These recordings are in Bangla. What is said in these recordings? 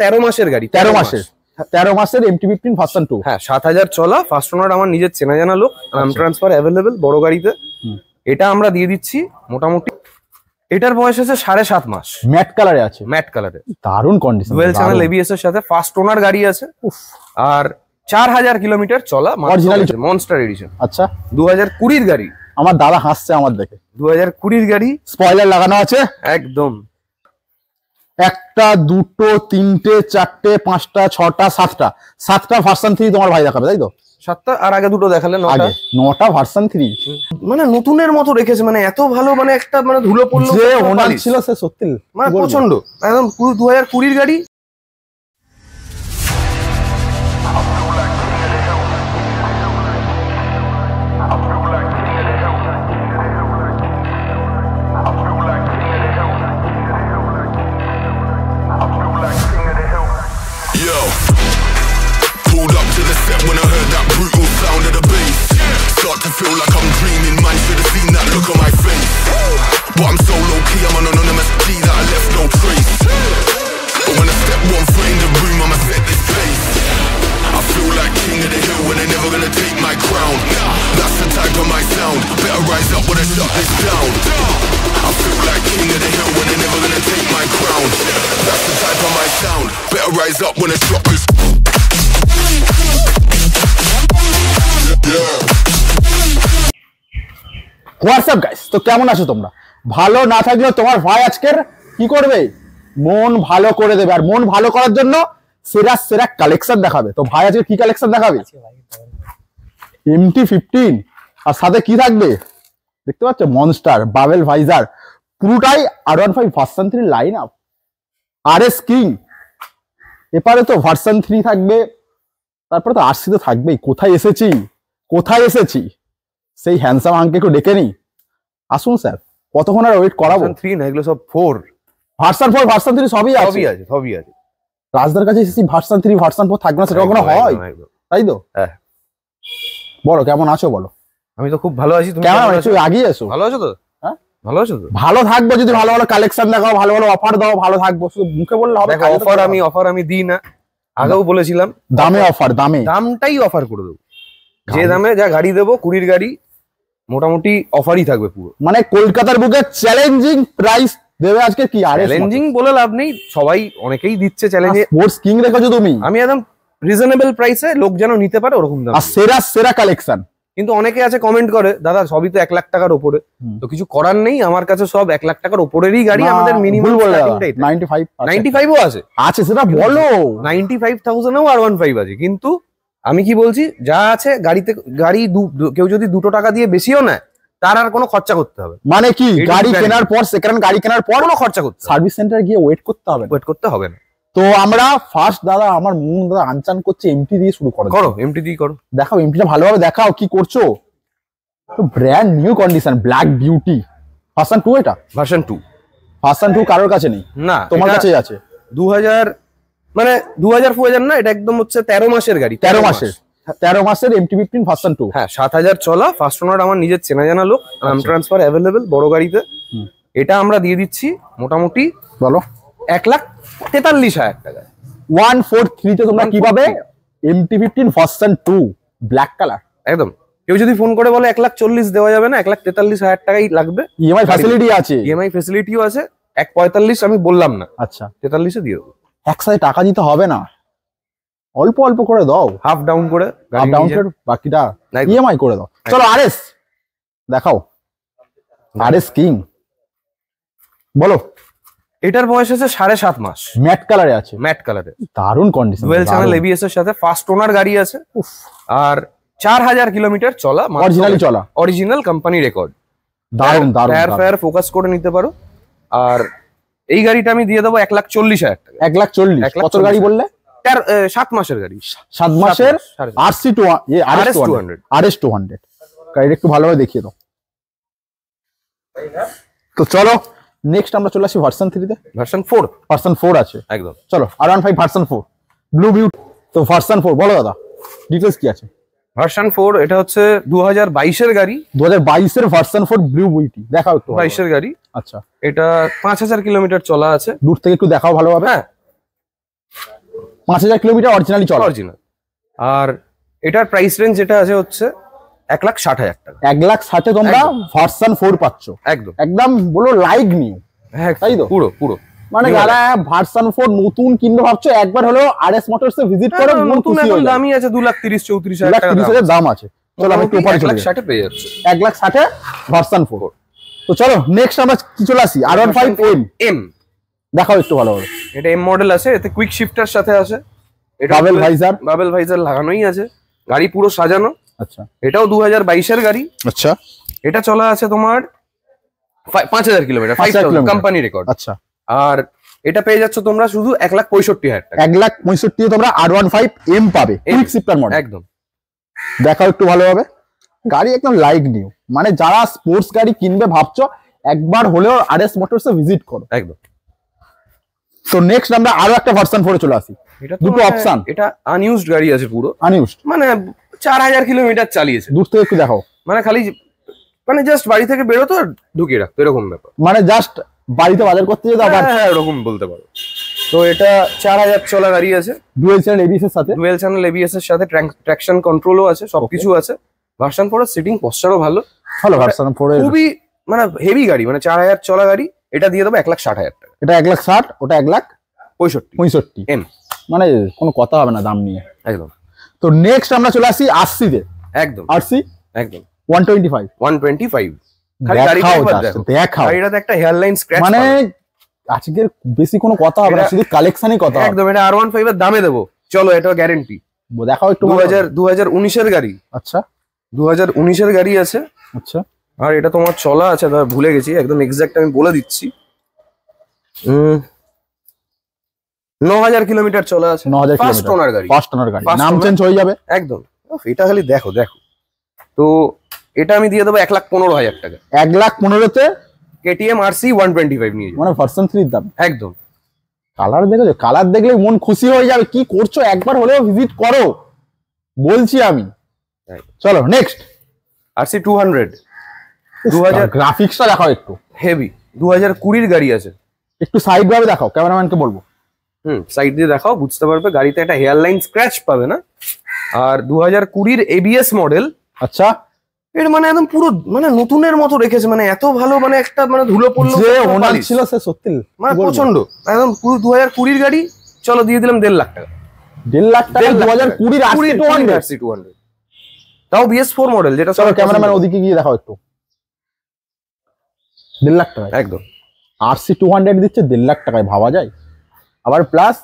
তেরো মাসের গাড়ি তেরো মাসের তেরো মাসের এমটি ফিফটিন ফার্স্ট টু হ্যাঁ সাত হাজার চলা ফার্স্ট ওনার আমার নিজের চেনা জানা লোক নাম ট্রান্সফার অ্যাভেলেবেল বড় গাড়িতে এটা আমরা দিয়ে দিচ্ছি মোটামুটি এটার বয়স আছে সাড়ে সাত মাস ম্যাট কালারে আছে ম্যাট কালারে দারুণ কন্ডিশন ওয়েল চ্যানেল এবিএস এর সাথে ফার্স্ট ওনার গাড়ি আছে উফ আর চার হাজার কিলোমিটার চলা অরিজিনালি মনস্টার এডিশন আচ্ছা দু হাজার কুড়ির গাড়ি আমার দাদা হাসছে আমার দেখে দু হাজার কুড়ির গাড়ি স্পয়লার লাগানো আছে একদম একটা দুটো তিনটে চারটে পাঁচটা ছটা সাতটা সাতটা ভার্সন থ্রি তোমার ভাই দেখাবে তাই তো সাতটা আর আগে দুটো দেখালে আগে নটা ভার্সন থ্রি মানে নতুনের মতো রেখেছে মানে এত ভালো মানে একটা মানে ধুলো পড়লো যে ছিল সে সত্যি মানে প্রচন্ড একদম দু হাজার কুড়ির গাড়ি feel like হোয়াটসঅ্যাপ গাইস তো কেমন আছো তোমরা ভালো না থাকলেও তোমার ভাই আজকের কি করবে মন ভালো করে দেবে আর মন ভালো করার জন্য সেরা সেরা কালেকশন দেখাবে তো ভাই আজকে কি কালেকশন দেখাবে এমটি ফিফটিন আর সাথে কি থাকবে দেখতে পাচ্ছ মনস্টার বাবেল ভাইজার পুরোটাই R one five version three line up R S king এপারে তো ভার্সান থ্রি থাকবে তারপরে তো আরসি তো থাকবেই কোথায় এসেছি কোথায় এসেছি সেই হ্যান্ডসাম আঙ্কে একটু ডেকে নিই আসুন স্যার কতক্ষণ আর ওয়েট করাবো থ্রি না এগুলো সব four version four version three সবই আছে সবই আছে সবই আছে রাজদার কাছে এসেছি ভার্সান থ্রি ভার্সান ফোর থাকবে না সেটা কখনো হয় তাই তো হ্যাঁ বলো কেমন আছো বলো আমি তো খুব ভালো আছি তুমি কেমন আছো আগিয়ে আছো ভালো আছো তো হ্যাঁ ভালো আছো তো ভালো থাকবো যদি ভালো ভালো কালেকশন দেখাও ভালো ভালো অফার দাও ভালো থাকবো শুধু মুখে বললে হবে অফার আমি অফার আমি দিই না আগেও বলেছিলাম দামে অফার দামে দামটাই অফার করে দেবো যে দামে যা গাড়ি দেবো কুড়ির গাড়ি মোটামুটি অফারই থাকবে পুরো মানে কলকাতার বুকে চ্যালেঞ্জিং প্রাইস দেবে আজকে কি আর চ্যালেঞ্জিং বলে লাভ নেই সবাই অনেকেই দিচ্ছে চ্যালেঞ্জ স্পোর্টস কিং রেখেছো তুমি আমি একদম রিজনেবল প্রাইসে লোক যেন নিতে পারে ওরকম দাম আর সেরা সেরা কালেকশন কিন্তু অনেকে আছে কমেন্ট করে দাদা সবই তো এক লাখ টাকার ওপরে তো কিছু করার নেই আমার কাছে সব এক লাখ টাকার ওপরেরই গাড়ি আমাদের মিনিমাম বলে নাইনটি ফাইভ নাইনটি ফাইভও আছে আছে সেটা বলো নাইনটি ফাইভ থাউজেন্ডও আর ওয়ান ফাইভ আছে কিন্তু আমি কি বলছি যা আছে গাড়িতে গাড়ি কেউ যদি দুটো টাকা দিয়ে বেশিও নেয় তার আর কোনো খরচা করতে হবে মানে কি গাড়ি কেনার পর সেকেন্ড গাড়ি কেনার পর কোনো খরচা করতে সার্ভিস সেন্টার গিয়ে ওয়েট করতে হবে ওয়েট করতে হবে না তো আমরা ফার্স্ট দাদা আমার মন দাদা আনচান করছে এমটি দিয়ে শুরু করো করো এমটি দিয়ে করো দেখাও এমটিটা ভালোভাবে দেখাও কি করছো তো brand new condition black beauty version two এটা ভার্সন টু ভার্সন টু কারোর কাছে নেই না তোমার কাছেই আছে দু হাজার মানে দু হাজার ফু হাজার না এটা একদম হচ্ছে তেরো মাসের গাড়ি তেরো মাসের তেরো মাসের এমটি ফিফটিন ফার্স্ট টু হ্যাঁ সাত হাজার চলা ফার্স্ট ওনার আমার নিজের চেনা জানা লোক আম ট্রান্সফার অ্যাভেলেবেল বড় গাড়িতে এটা আমরা দিয়ে দিচ্ছি মোটামুটি বলো এক লাখ তেতাল্লিশ হাজার টাকা ওয়ান ফোর থ্রিতে তোমরা কি পাবে MT fifteen first two black colour একদম কেউ যদি ফোন করে বলে এক লাখ চল্লিশ দেওয়া যাবে না এক লাখ তেতাল্লিশ হাজার টাকাই লাগবে ইএমআই e ফ্যাসিলিটি আছে ইএমআই e ফ্যাসিলিটিও আছে এক পঁয়তাল্লিশ আমি বললাম না আচ্ছা তেতাল্লিশে দিয়ে দেবো একসাথে টাকা দিতে হবে না অল্প অল্প করে দাও হাফ ডাউন করে হাফ ডাউন করে বাকিটা ইএমআই করে দাও চলো আরএস দেখাও আরএস কিং বলো এটার বয়স আছে সাড়ে সাত মাস ম্যাট কালারে আছে ম্যাট কালারে দারুণ কন্ডিশন ওয়েল চ্যানেল এবিএস এর সাথে ফার্স্ট ওনার গাড়ি আছে আর চার হাজার কিলোমিটার চলা অরিজিনালি চলা অরিজিনাল কোম্পানি রেকর্ড দারুণ দারুণ ফায়ার ফোকাস করে নিতে পারো আর এই গাড়িটা আমি দিয়ে দেবো এক লাখ চল্লিশ হাজার এক লাখ চল্লিশ কত গাড়ি বললে সাত মাসের গাড়ি সাত মাসের R C two R S two hundred R S two hundred গাড়িটা একটু ভালোভাবে দেখিয়ে দাও তো চলো নেক্সট আমরা চলে আসি ভার্সন থ্রিতে ভার্সন ফোর ভার্সন ফোর আছে একদম চলো R one five version four blue beauty তো ভার্সন ফোর বলো দাদা ডিটেলস কি আছে ভার্সন 4 এটা হচ্ছে 2022 এর গাড়ি 2022 এর ভার্সন 4 ব্লু বুইটি দেখাও একটু 22 এর গাড়ি আচ্ছা এটা 5000 কিলোমিটার চলা আছে দূর থেকে একটু দেখাও ভালোভাবে হ্যাঁ 5000 কিলোমিটার অরিজিনালি চলা অরিজিনাল আর এটার প্রাইস রেঞ্জ যেটা আছে হচ্ছে এক লাখ ষাট হাজার টাকা এক লাখ ষাটে তোমরা ভার্সন ফোর পাচ্ছ একদম একদম বলো লাইক নিউ হ্যাঁ তাই তো পুরো পুরো মানে যারা ভার্সন ফোর নতুন কিনবে ভাবছো একবার হলেও আরএস মোটরস এ ভিজিট করো হ্যাঁ, নতুন এখন দামই আছে দু লাখ তিরিশ চৌত্রিশ হাজার টাকা হাজার দাম আছে চলো আমি একটু চলে যাই 1 লাখ 60 পেয়ে যাচ্ছে 1 লাখ 60 ভার্সন ফোর তো চলো নেক্সট আমরা কি চলে আসি R one five M M দেখাও একটু ভালো করে এটা এম মডেল আছে এতে কুইক শিফটার সাথে আছে এটা বাবেল ভাইজার বাবেল ভাইজার লাগানোই আছে গাড়ি পুরো সাজানো আচ্ছা এটাও দু হাজার বাইশের গাড়ি আচ্ছা এটা চলা আছে তোমার পাঁচ হাজার কিলোমিটার 5000 কোম্পানি রেকর্ড আচ্ছা আর এটা পেয়ে যাচ্ছ তোমরা শুধু এক লাখ পঁয়ষট্টি হাজার টাকা এক লাখ পঁয়ষট্টি তোমরা আর ওয়ান ফাইভ এম পাবে একদম দেখাও একটু ভালোভাবে গাড়ি একদম লাইক নিউ মানে যারা স্পোর্টস গাড়ি কিনবে ভাবছো একবার হলেও আর এস মোটরস ভিজিট করো একদম তো নেক্সট আমরা আরো একটা ভার্সন ফোরে চলে আসি দুটো অপশন এটা আনইউজড গাড়ি আছে পুরো আনইউজড মানে চার হাজার কিলোমিটার চালিয়েছে দূর থেকে একটু দেখাও মানে খালি মানে জাস্ট বাড়ি থেকে বেরোতো ঢুকিয়ে রাখতো এরকম ব্যাপার মানে জাস্ট বাড়িতে বাজার করতে যেতে আবার হ্যাঁ এরকম হ্যাঁ, বলতে পারো তো এটা চার হাজার চলা গাড়ি আছে ডুয়েল চ্যানেল এবিএস এর সাথে ডুয়েল চ্যানেল এবিএস এর সাথে ট্র্যাকশন কন্ট্রোলও আছে সবকিছু আছে ভার্সন ফোর সিটিং পশ্চারও ভালো ভালো ভার্সন ফোর খুবই মানে হেভি গাড়ি মানে চার হাজার চলা গাড়ি এটা দিয়ে দেবো এক লাখ ষাট হাজার টাকা এটা এক লাখ ষাট ওটা এক লাখ পঁয়ষট্টি পঁয়ষট্টি এম মানে কোনো কথা হবে না দাম নিয়ে একদম তো নেক্সট আমরা চলে আসি আরসিতে একদম আরসি একদম one twenty five one twenty five একটা হেয়ারলাইন মানে আজকের বেশি কোনো কথা হবে না শুধু কালেকশনই কথা একদম এটা আর ওয়ান ফাইভ এর দামে দেবো চলো এটা গ্যারেন্টি দেখাও দু হাজার দু উনিশের গাড়ি আচ্ছা দু হাজার উনিশের গাড়ি আছে আচ্ছা আর এটা তোমার চলা আছে ভুলে গেছি একদম এক্সাক্ট আমি বলে দিচ্ছি ন হাজার কিলোমিটার চলা আছে ন হাজার গাড়ি ফার্স্ট গাড়ি নাম চেঞ্জ হয়ে যাবে একদম এটা খালি দেখো দেখো তো এটা আমি দিয়ে দেবো এক লাখ পনেরো হাজার টাকা এক লাখ পনেরোতে KTM R C one twenty five নিয়ে মানে ভার্সন থ্রির দাম একদম কালার দেখেছো কালার দেখলে মন খুশি হয়ে যাবে কি করছো একবার হলেও ভিজিট করো বলছি আমি চলো next R C two hundred দু হাজার গ্রাফিক্সটা দেখাও একটু হেভি দু হাজার কুড়ির গাড়ি আছে একটু সাইড ভাবে দেখাও ক্যামেরাম্যানকে বলবো হুম সাইড দিয়ে দেখাও বুঝতে পারবে গাড়িতে একটা হেয়ার লাইন স্ক্র্যাচ পাবে না আর দু হাজার কুড়ির এবিএস মডেল আচ্ছা এর মানে একদম পুরো মানে নতুনের মতো রেখেছে মানে এত ভালো মানে একটা মানে ধুলো পড়লো যে ওনার ছিল সে সত্যি মানে প্রচন্ড একদম পুরো দু হাজার কুড়ির গাড়ি চলো দিয়ে দিলাম দেড় লাখ টাকা দেড় লাখ টাকা দু হাজার কুড়ির কুড়ির টু হান্ড্রেড তাও বিএস ফোর মডেল যেটা চলো ক্যামেরাম্যান ওদিকে গিয়ে দেখাও একটু দেড় লাখ টাকা একদম আর সি টু হান্ড্রেড দিচ্ছে দেড় লাখ টাকায় ভাবা যায় আবার প্লাস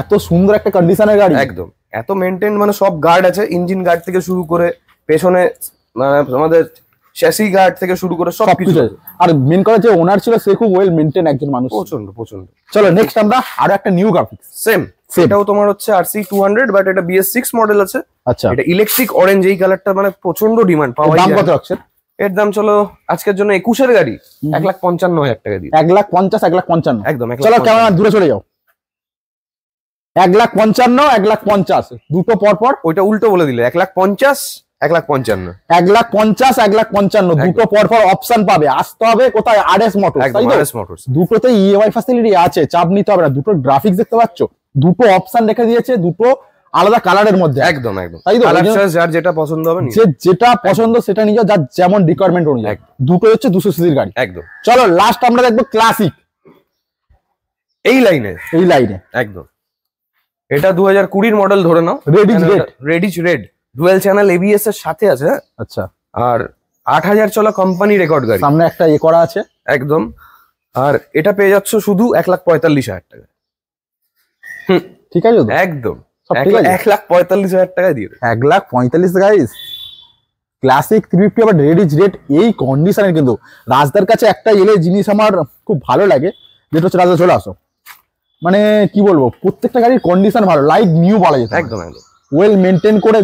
এত সুন্দর একটা কন্ডিশনের গাড়ি একদম এত মেনটেন মানে সব গার্ড আছে ইঞ্জিন গার্ড থেকে শুরু করে পেছনে মানে আমাদের শ্যাসি গার্ড থেকে শুরু করে সব কিছু আর মেন কথা যে ওনার ছিল সে খুব ওয়েল মেনটেন একজন মানুষ প্রচন্ড প্রচন্ড চলো নেক্সট আমরা আরো একটা নিউ গ্রাফিক্স সেম সেটাও তোমার হচ্ছে R C two hundred but এটা বিএস সিক্স মডেল আছে আচ্ছা এটা ইলেকট্রিক অরেঞ্জ এই কালারটা মানে প্রচন্ড ডিমান্ড পাওয়া দাম কত রাখছেন এর দাম চলো আজকের জন্য একুশের গাড়ি এক লাখ পঞ্চান্ন হাজার টাকা দিয়ে এক লাখ পঞ্চাশ এক লাখ পঞ্চান্ন একদম চলো কেমন দূরে চলে যাও এক লাখ পঞ্চান্ন এক লাখ পঞ্চাশ দুটো পর পর ওইটা উল্টো বলে দিলে এক লাখ পঞ্চাশ এক লাখ পঞ্চান্ন এক লাখ পঞ্চাশ এক লাখ পঞ্চান্ন অপশন পাবে আসতে হবে কোথায় ইএমআই ফ্যাসিলিটি e আছে চাপ নিতে হবে দুটো গ্রাফিক্স দেখতে পাচ্ছ দুটো অপশন দিয়েছে দুটো আলাদা কালারের মধ্যে একদম একদম যেটা পছন্দ হবে যেটা পছন্দ সেটা নিয়ে যার যেমন রিকোয়ারমেন্ট অনুযায়ী দুটো হচ্ছে দুশো সিসির গাড়ি একদম চলো লাস্ট আমরা দেখবো ক্লাসিক এই লাইনে এই লাইনে একদম এটা দু হাজার কুড়ির মডেল ধরে নাও রেডিজ রেড রেডিজ রেড ডুয়েল চ্যানেল এবিএস এর সাথে আছে আচ্ছা আর আট হাজার চলা কোম্পানি রেকর্ড গাড়ি সামনে একটা এ করা আছে একদম আর এটা পেয়ে যাচ্ছ শুধু এক লাখ পঁয়তাল্লিশ হাজার টাকা ঠিক আছে একদম এক লাখ পঁয়তাল্লিশ হাজার টাকা দিয়ে এক লাখ পঁয়তাল্লিশ গাইস ক্লাসিক থ্রি ফিফটি আবার রেডিজ রেট এই কন্ডিশনের কিন্তু রাজদার কাছে একটা এলে জিনিস আমার খুব ভালো লাগে যেটা হচ্ছে রাজদা চলে আসো মানে কি বলবো প্রত্যেকটা গাড়ির কন্ডিশন ভালো লাইক নিউ বলা যেত একদম একদম ওয়েল মেনটেন করে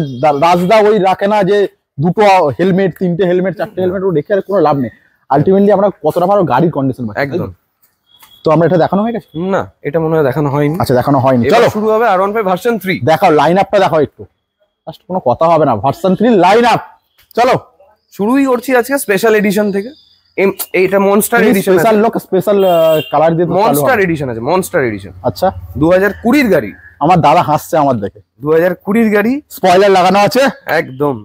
রাজদা ওই রাখে না যে দুটো হেলমেট তিনটে হেলমেট চারটে হেলমেট রেখে আর কোনো লাভ নেই আলটিমেটলি আমরা কতটা ভালো গাড়ির কন্ডিশন একদম তো আমরা এটা দেখানো হয়ে গেছে না এটা মনে হয় দেখানো হয়নি আচ্ছা দেখানো হয়নি চলো শুরু হবে আর ওয়ান ফাইভ ভার্সন থ্রি দেখাও লাইন আপটা দেখাও একটু ফার্স্ট কোনো কথা হবে না ভার্সন থ্রি লাইন আপ চলো শুরুই করছি আজকে স্পেশাল এডিশন থেকে এইটা মনস্টার এডিশন স্পেশাল লোক স্পেশাল কালার দিয়ে মনস্টার এডিশন আছে মনস্টার এডিশন আচ্ছা দু হাজার কুড়ির গাড়ি আমার দাদা হাসছে আমার দেখে দু হাজার কুড়ির গাড়ি স্পয়লার লাগানো আছে একদম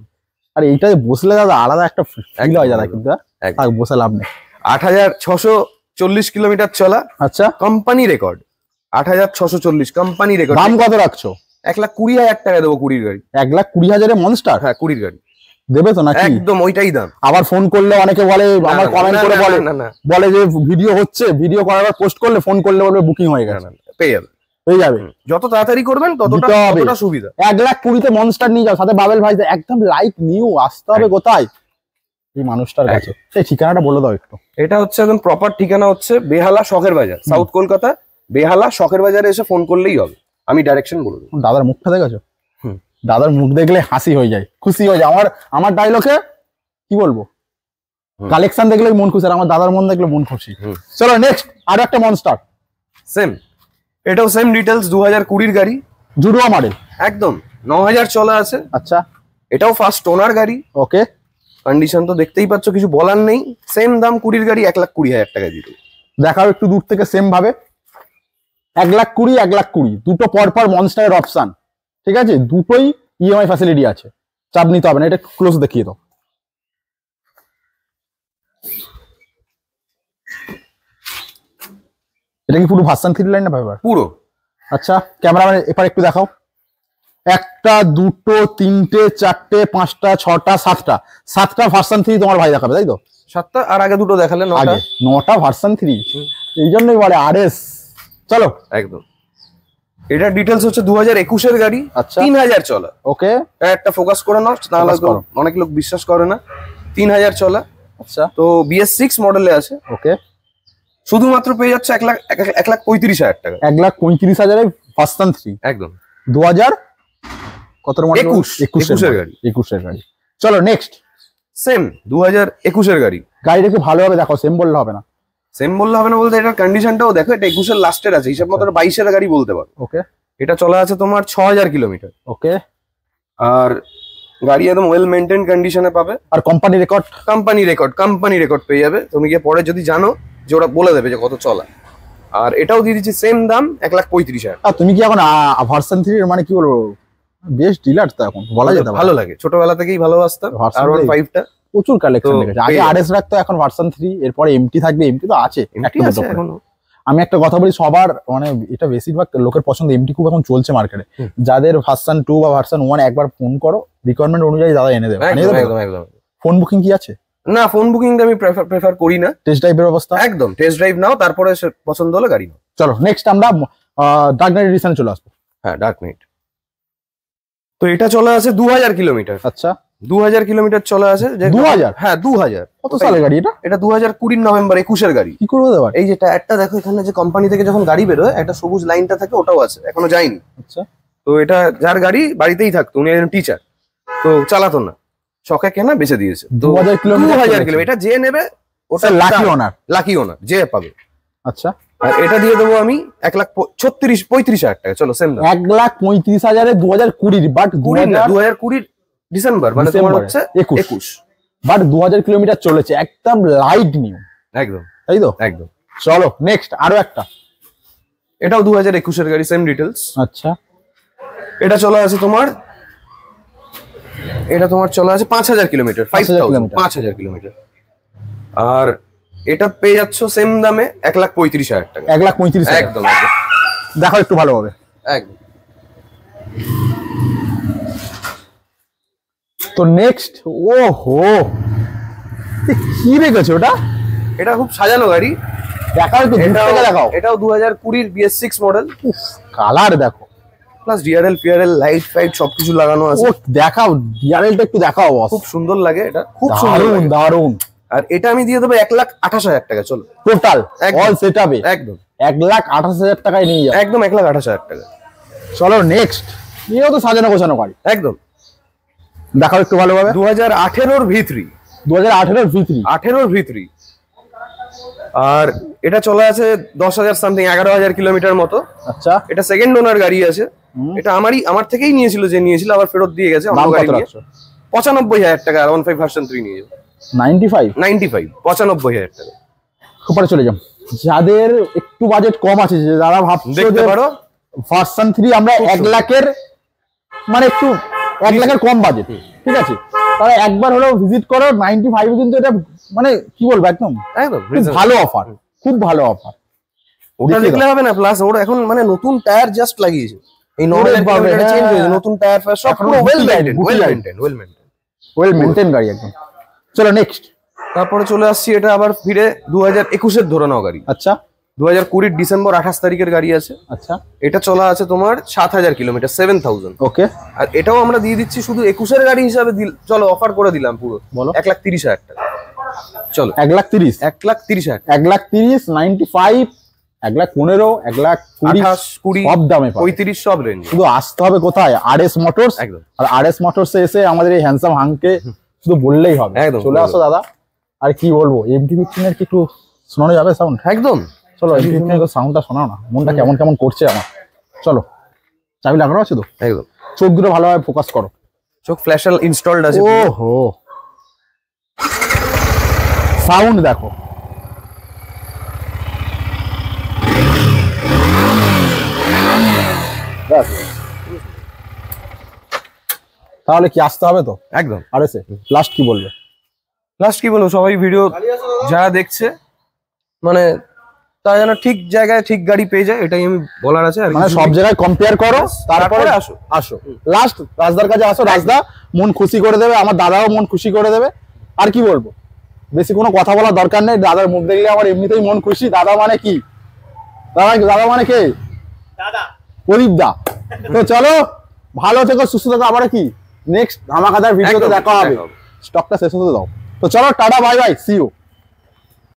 আর এইটা বসলে দাদা আলাদা একটা ফিল হয় দাদা কিন্তু হ্যাঁ? বসে লাভ নেই আট হাজার ছশো চল্লিশ কিলোমিটার চলা আচ্ছা কোম্পানি রেকর্ড আট হাজার ছশো চল্লিশ কোম্পানি রেকর্ড দাম কত রাখছো এক লাখ কুড়ি হাজার টাকা দেবো কুড়ির গাড়ি এক লাখ কুড়ি হাজারে মনস্টার হ্যাঁ কুড়ির গাড়ি দেবে তো না একদম ওইটাই দাম আবার ফোন করলে অনেকে বলে আমার কমেন্ট করে বলে বলে যে ভিডিও হচ্ছে ভিডিও করার পোস্ট করলে ফোন করলে বলবে বুকিং হয়ে গেছে পেয়ে যাবে হয়ে যাবে যত তাড়াতাড়ি করবেন ততটা সুবিধা এক লাখ কুড়িতে মনস্টার নিয়ে যাও সাথে বাবেল ভাই একদম লাইক নিউ আসতে হবে কোথায় এই মানুষটার কাছে সেই ঠিকানাটা বলে দাও একটু এটা হচ্ছে একদম প্রপার ঠিকানা হচ্ছে বেহালা শখের বাজার সাউথ কলকাতা বেহালা শখের বাজারে এসে ফোন করলেই হবে আমি ডাইরেকশন বলে দেবো দাদার মুখটা দেখেছো দাদার মুখ দেখলে হাসি হয়ে যায় খুশি হয়ে যায় আমার আমার ডায়লগে কি বলবো কালেকশন দেখলে মন খুশি আর আমার দাদার মন দেখলে মন খুশি চলো নেক্সট আরো একটা মনস্টার সেম এটাও সেম ডিটেলস দু হাজার কুড়ির গাড়ি জুডুয়া মডেল একদম ন হাজার চলা আছে আচ্ছা এটাও ফার্স্ট ওনার গাড়ি ওকে কন্ডিশন তো দেখতেই পাচ্ছ কিছু বলার নেই সেম দাম কুড়ির গাড়ি এক লাখ কুড়ি হাজার টাকা দিতে দেখাও একটু দূর থেকে সেম ভাবে এক লাখ কুড়ি এক লাখ কুড়ি দুটো পরপর মনস্টারের অপশান ঠিক আছে দুটোই ইএমআই ফ্যাসিলিটি আছে চাপ নিতে হবে না এটা ক্লোজ দেখিয়ে দাও এটা কি পুরো ভার্সান থ্রি লাইন না ভাইবার পুরো আচ্ছা ক্যামেরাম্যান এবার একটু দেখাও একটা দুটো তিনটে চারটে পাঁচটা ছটা সাতটা সাতটা ভার্সান থ্রি তোমার ভাই দেখাবে তাই তো সাতটা আর আগে দুটো দেখালে আগে নটা ভার্সান থ্রি এই জন্যই বলে আর এস চলো একদম এটা ডিটেলস হচ্ছে দু হাজার একুশের গাড়ি আচ্ছা তিন হাজার চলা ওকে একটা ফোকাস করে নাও নাহলে অনেক লোক বিশ্বাস করে না তিন হাজার চলা আচ্ছা তো বিএস সিক্স মডেলে আছে ওকে শুধুমাত্র পেয়ে যাচ্ছে এক লাখ এক লাখ পঁয়ত্রিশ হাজার টাকা এক লাখ পঁয়ত্রিশ হাজারে ফাস্তান থ্রি একদম দু হাজার কত একুশ একুশের গাড়ি একুশের গাড়ি চলো নেক্সট সেম দু হাজার একুশের গাড়ি গাড়িটা কি ভালোভাবে দেখো সেম বললে হবে না সেম বললে হবে না বলতে এটার কন্ডিশনটাও দেখো এটা একুশের লাস্টের আছে হিসাব মতো বাইশের গাড়ি বলতে পারো ওকে এটা চলা আছে তোমার ছ হাজার কিলোমিটার ওকে আর গাড়ি একদম ওয়েল মেনটেন কন্ডিশনে পাবে আর company record company record company record পেয়ে যাবে তুমি গিয়ে পরে যদি জানো যে ওরা বলে দেবে যে কত চলা আর এটাও দিয়ে দিচ্ছি সেম দাম এক লাখ পঁয়ত্রিশ হাজার তুমি কি এখন ভার্সন থ্রির মানে কি বলবো বেশ ডিলার তো এখন বলা যেতে ভালো লাগে ছোটবেলা থেকেই ভালোবাসতাম আর ওয়ান ফাইভটা প্রচুর কালেকশন দেখেছি আগে আরএস রাখতো এখন ভার্সন থ্রি এরপরে এমটি থাকবে এমটি তো আছে আমি একটা কথা বলি সবার মানে এটা বেশিরভাগ লোকের পছন্দ এমটি খুব এখন চলছে মার্কেটে যাদের ভার্সন টু বা ভার্সন ওয়ান একবার ফোন করো রিকোয়ারমেন্ট অনুযায়ী দাদা এনে দেবে ফোন বুকিং কি আছে না ফোন বুকিংটা আমি প্রেফার করি না টেস্ট ড্রাইভের অবস্থা একদম টেস্ট ড্রাইভ নাও তারপরে পছন্দ হলে গাড়ি নাও চলো নেক্সট আমরা ডার্ক নাইট রিসেন্ট চলে আসবো হ্যাঁ ডার্ক নাইট তো এটা চলে আছে দু হাজার কিলোমিটার আচ্ছা দু হাজার কিলোমিটার চলে আছে দু হাজার হ্যাঁ দু হাজার কত সালের গাড়ি এটা এটা দু হাজার কুড়ির নভেম্বর একুশের গাড়ি কি করবো দেওয়ার এই যেটা একটা দেখো এখানে যে কোম্পানি থেকে যখন গাড়ি বেরোয় একটা সবুজ লাইনটা থাকে ওটাও আছে এখনো যায়নি আচ্ছা তো এটা যার গাড়ি বাড়িতেই থাকতো উনি একজন টিচার তো চালাতো না শখে কেনা বেঁচে দিয়েছে দু হাজার এটা যে নেবে ওটা লাকি ওনার লাকি ওনার যে পাবে আচ্ছা আর এটা দিয়ে দেবো আমি এক লাখ ছত্রিশ পঁয়ত্রিশ হাজার টাকা চলো সেম এক লাখ পঁয়ত্রিশ হাজারে দু হাজার কুড়ির বাট কুড়ি না দু হাজার কুড়ির ডিসেম্বর মানে তোমার হচ্ছে একুশ বাট দু হাজার কিলোমিটার চলেছে একদম লাইট নিউ একদম তাই তো একদম চলো নেক্সট আরো একটা এটাও দু হাজার একুশের গাড়ি সেম ডিটেলস আচ্ছা এটা চলে আছে তোমার এটা তোমার চলে আছে পাঁচ হাজার কিলোমিটার পাঁচ হাজার কিলোমিটার আর এটা পেয়ে যাচ্ছ সেম দামে এক লাখ পঁয়ত্রিশ হাজার টাকা এক লাখ পঁয়ত্রিশ একদম দেখো একটু ভালোভাবে একদম তো নেক্সট ও হো কি রেখেছে ওটা এটা খুব সাজানো গাড়ি দেখাও একটু দেখাও এটাও দু হাজার কুড়ির বিএস সিক্স মডেল কালার দেখো প্লাস ডিআরএল ফিআরএল লাইট ফাইট সবকিছু লাগানো আছে দেখাও ডিআরএলটা একটু দেখাও খুব সুন্দর লাগে এটা খুব দারুণ দারুণ আর এটা আমি দিয়ে দেবো এক লাখ আঠাশ হাজার টাকা চলো টোটাল অল সেট আপে একদম এক লাখ আঠাশ হাজার টাকায় নিয়ে যাও একদম এক লাখ আঠাশ হাজার টাকা চলো নেক্সট নিয়েও তো সাজানো গোছানো গাড়ি একদম দেখাও একটু ভালোভাবে দু হাজার আঠেরোর ভিতরি দু হাজার আঠেরোর ভিতরি আঠেরোর ভিতরি আর এটা চলে আছে দশ হাজার সামথিং এগারো হাজার কিলোমিটার মতো আচ্ছা এটা সেকেন্ড ওনার গাড়ি আছে এটা আমারই আমার থেকেই নিয়েছিল যে নিয়েছিল আবার ফেরত দিয়ে গেছে গাড়ি পঁচানব্বই হাজার টাকা ওয়ান ফাইভ ভার্সন থ্রি নিয়ে নাইনটি ফাইভ নাইনটি ফাইভ পঁচানব্বই হাজার টাকা সুপারে চলে যাও যাদের একটু বাজেট কম আছে যে যারা ভাবছে যে ভার্সন থ্রি আমরা এক লাখের মানে একটু এক লাখের কম বাজেট ঠিক আছে তারা একবার হলেও ভিজিট করো নাইনটি ফাইভ কিন্তু এটা মানে কি বলবো একদম ভালো অফার খুব ভালো অফার ওটা দেখলে হবে না প্লাস ওর এখন মানে নতুন টায়ার জাস্ট লাগিয়েছে এই নর্মাল এটা চেঞ্জ নতুন টায়ার ফায়ার সব পুরো well maintain well maintain well maintain well maintain গাড়ি একদম চলো নেক্সট তারপরে চলে আসছি এটা আবার ফিরে 2021 এর ধরে নাও গাড়ি আচ্ছা দু হাজার কুড়ির ডিসেম্বর আঠাশ তারিখের গাড়ি আছে আচ্ছা এটা চলা আছে তোমার সাত হাজার কিলোমিটার সেভেন থাউজেন্ড ওকে আর এটাও আমরা দিয়ে দিচ্ছি শুধু একুশের গাড়ি হিসাবে চলো অফার করে দিলাম পুরো বলো এক লাখ তিরিশ হাজার টাকা চলো এক লাখ তিরিশ এক লাখ তিরিশ হাজার এক লাখ তিরিশ নাইনটি ফাইভ এক লাখ পনেরো এক লাখ কুড়ি কুড়ি সব দামে পঁয়ত্রিশ সব রেঞ্জ শুধু আসতে হবে কোথায় আর এস মোটরস একদম আর আর এস মোটরস এসে আমাদের এই হ্যান্ডসাম হাংকে শুধু বললেই হবে একদম চলে আসো দাদা আর কি বলবো এমটি ফিফটিনের কি একটু শোনানো যাবে সাউন্ড একদম চলো সাউন্ডটা শোনাও না মনটা কেমন কেমন করছে আমার চলো চাবি লাগানো আছে তো একদম চোখ দুটো ভালোভাবে ফোকাস করো চোখ ফ্ল্যাশ ইনস্টলড আছে ওহো সাউন্ড দেখো তাহলে কি আসতে হবে তো একদম আর এসে লাস্ট কি বলবে লাস্ট কি বলবো সবাই ভিডিও যারা দেখছে মানে তারা যেন ঠিক জায়গায় ঠিক গাড়ি পেয়ে যায় এটাই আমি বলার আছে মানে সব জায়গায় কম্পেয়ার করো তারপরে আসো আসো লাস্ট রাজদার কাছে আসো রাজদা মন খুশি করে দেবে আমার দাদাও মন খুশি করে দেবে আর কি বলবো বেশি কোনো কথা বলার দরকার নেই দাদার মুখ দেখলে আমার এমনিতেই মন খুশি দাদা মানে কি দাদা দাদা মানে কে দাদা প্রদীপ দা তো চলো ভালো থেকো সুস্থ থেকো আবার কি নেক্সট ধামাকাদার ভিডিওতে দেখা হবে স্টকটা শেষ হতে দাও তো চলো tata bye bye see you